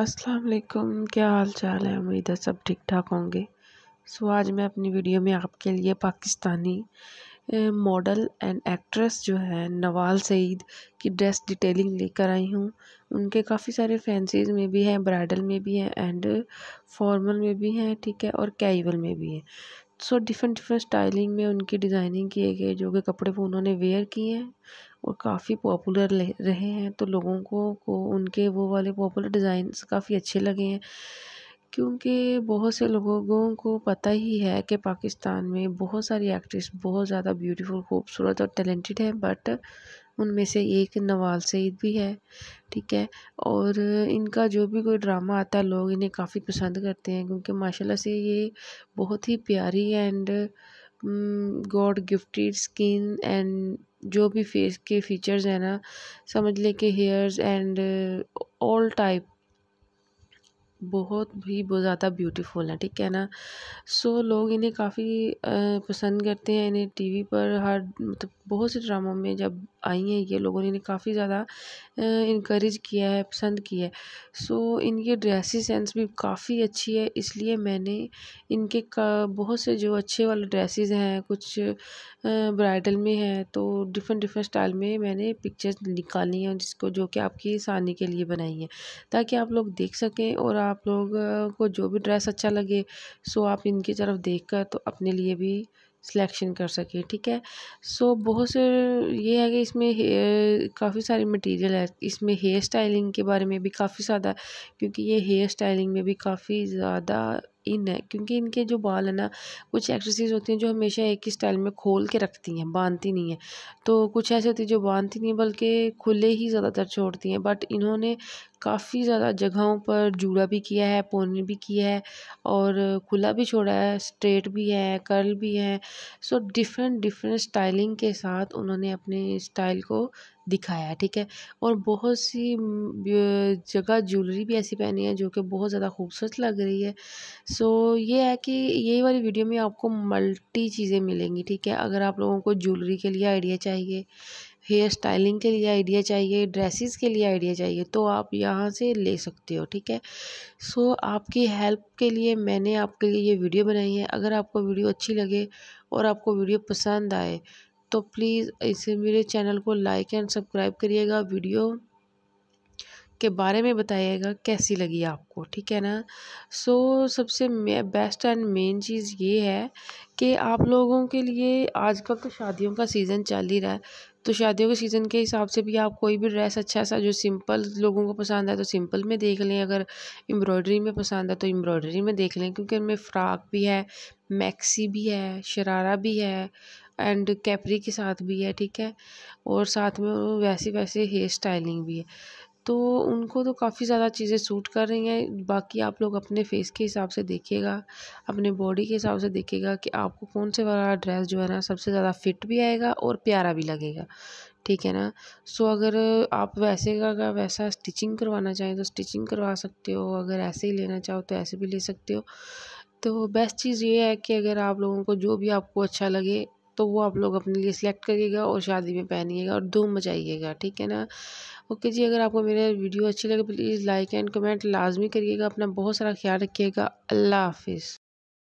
अस्सलाम वालेकुम क्या हाल चाल है उम्मीद है सब ठीक ठाक होंगे सो आज मैं अपनी वीडियो में आपके लिए पाकिस्तानी मॉडल एंड एक्ट्रेस जो है नवाल सईद की ड्रेस डिटेलिंग लेकर आई हूँ उनके काफ़ी सारे फैंसीज में भी हैं ब्राइडल में भी हैं एंड फॉर्मल में भी हैं ठीक है और कैजुअल में भी हैं सो डिफरेंट डिफरेंट स्टाइलिंग में उनकी डिज़ाइनिंग किए गए जो कि कपड़े वो उन्होंने वेयर किए हैं और काफ़ी पॉपुलर रहे हैं तो लोगों को को उनके वो वाले पॉपुलर डिज़ाइंस काफ़ी अच्छे लगे हैं क्योंकि बहुत से लोगों को पता ही है कि पाकिस्तान में बहुत सारी एक्ट्रेस बहुत ज़्यादा ब्यूटीफुल खूबसूरत और टैलेंटेड हैं बट उनमें से एक नवाल सईद भी है ठीक है और इनका जो भी कोई ड्रामा आता है लोग इन्हें काफ़ी पसंद करते हैं क्योंकि माशाल्लाह से ये बहुत ही प्यारी and god gifted skin and जो भी फेस के फीचर्स हैं ना समझ ले कि हेयर्स एंड ऑल टाइप बहुत ही बहुत ज़्यादा ब्यूटीफुल हैं ठीक है ना सो लोग इन्हें काफ़ी पसंद करते हैं इन्हें टीवी पर हर मतलब बहुत से ड्रामों में जब आई हैं ये लोगों ने इन्हें काफ़ी ज़्यादा इनक्रेज किया है पसंद किया है सो इनके ड्रेसी सेंस भी काफ़ी अच्छी है इसलिए मैंने इनके का बहुत से जो अच्छे वाले ड्रेसेस हैं कुछ ब्राइडल में हैं तो डिफरेंट डिफरेंट स्टाइल में मैंने पिक्चर्स निकाली हैं जिसको जो कि आपकी आसानी के लिए बनाई हैं ताकि आप लोग देख सकें और आप आप लोग को जो भी ड्रेस अच्छा लगे सो आप इनकी तरफ देख कर तो अपने लिए भी सिलेक्शन कर सके ठीक है सो बहुत से ये है कि इसमें काफ़ी सारी मटेरियल है इसमें हेयर स्टाइलिंग के बारे में भी काफ़ी ज़्यादा क्योंकि ये हेयर स्टाइलिंग में भी काफ़ी ज़्यादा इन है क्योंकि इनके जो बाल है ना कुछ एक्सरसाइज होती हैं जो हमेशा एक ही स्टाइल में खोल के रखती हैं बांधती नहीं है तो कुछ ऐसे होती हैं जो बांधती नहीं बल्कि खुले ही ज़्यादातर छोड़ती हैं बट इन्होंने काफ़ी ज़्यादा जगहों पर जूड़ा भी किया है पोने भी किया है और खुला भी छोड़ा है स्ट्रेट भी है कर्ल भी है सो डिफरेंट डिफरेंट स्टाइलिंग के साथ उन्होंने अपने स्टाइल को दिखाया है ठीक है और बहुत सी जगह ज्वेलरी भी ऐसी पहनी है जो कि बहुत ज़्यादा खूबसूरत लग रही है सो ये है कि यही वाली वीडियो में आपको मल्टी चीज़ें मिलेंगी ठीक है अगर आप लोगों को ज्वेलरी के लिए आइडिया चाहिए हेयर स्टाइलिंग के लिए आइडिया चाहिए ड्रेसेस के लिए आइडिया चाहिए तो आप यहाँ से ले सकते हो ठीक है सो आपकी हेल्प के लिए मैंने आपके लिए ये वीडियो बनाई है अगर आपको वीडियो अच्छी लगे और आपको वीडियो पसंद आए तो प्लीज़ इसे मेरे चैनल को लाइक एंड सब्सक्राइब करिएगा वीडियो के बारे में बताइएगा कैसी लगी आपको ठीक है ना सो so, सबसे बेस्ट एंड मेन चीज़ ये है कि आप लोगों के लिए आजकल तो शादियों का सीज़न चल ही रहा है तो शादियों के सीज़न के हिसाब से भी आप कोई भी ड्रेस अच्छा सा जो सिंपल लोगों को पसंद है तो सिंपल में देख लें अगर एम्ब्रॉयडरी में पसंद है तो एम्ब्रॉयडरी में देख लें क्योंकि उनमें फ़्राक भी है मैक्सी भी है शरारा भी है एंड कैपरी के साथ भी है ठीक है और साथ में वैसे वैसे हेयर स्टाइलिंग भी है तो उनको तो काफ़ी ज़्यादा चीज़ें सूट कर रही हैं बाकी आप लोग अपने फेस के हिसाब से देखिएगा अपने बॉडी के हिसाब से देखिएगा कि आपको कौन से वाला ड्रेस जो है ना सबसे ज़्यादा फिट भी आएगा और प्यारा भी लगेगा ठीक है ना सो अगर आप वैसे का अगर वैसा स्टिचिंग करवाना चाहें तो स्टिचिंग करवा सकते हो अगर ऐसे ही लेना चाहो तो ऐसे भी ले सकते हो तो बेस्ट चीज़ ये है कि अगर आप लोगों को जो भी आपको अच्छा लगे तो वो आप लोग अपने लिए सिलेक्ट करिएगा और शादी में पहनिएगा और धूम मचाइएगा ठीक है ना ओके जी अगर आपको मेरा वीडियो अच्छी लगे प्लीज़ लाइक एंड कमेंट लाजमी करिएगा अपना बहुत सारा ख्याल रखिएगा अल्लाह हाफिज़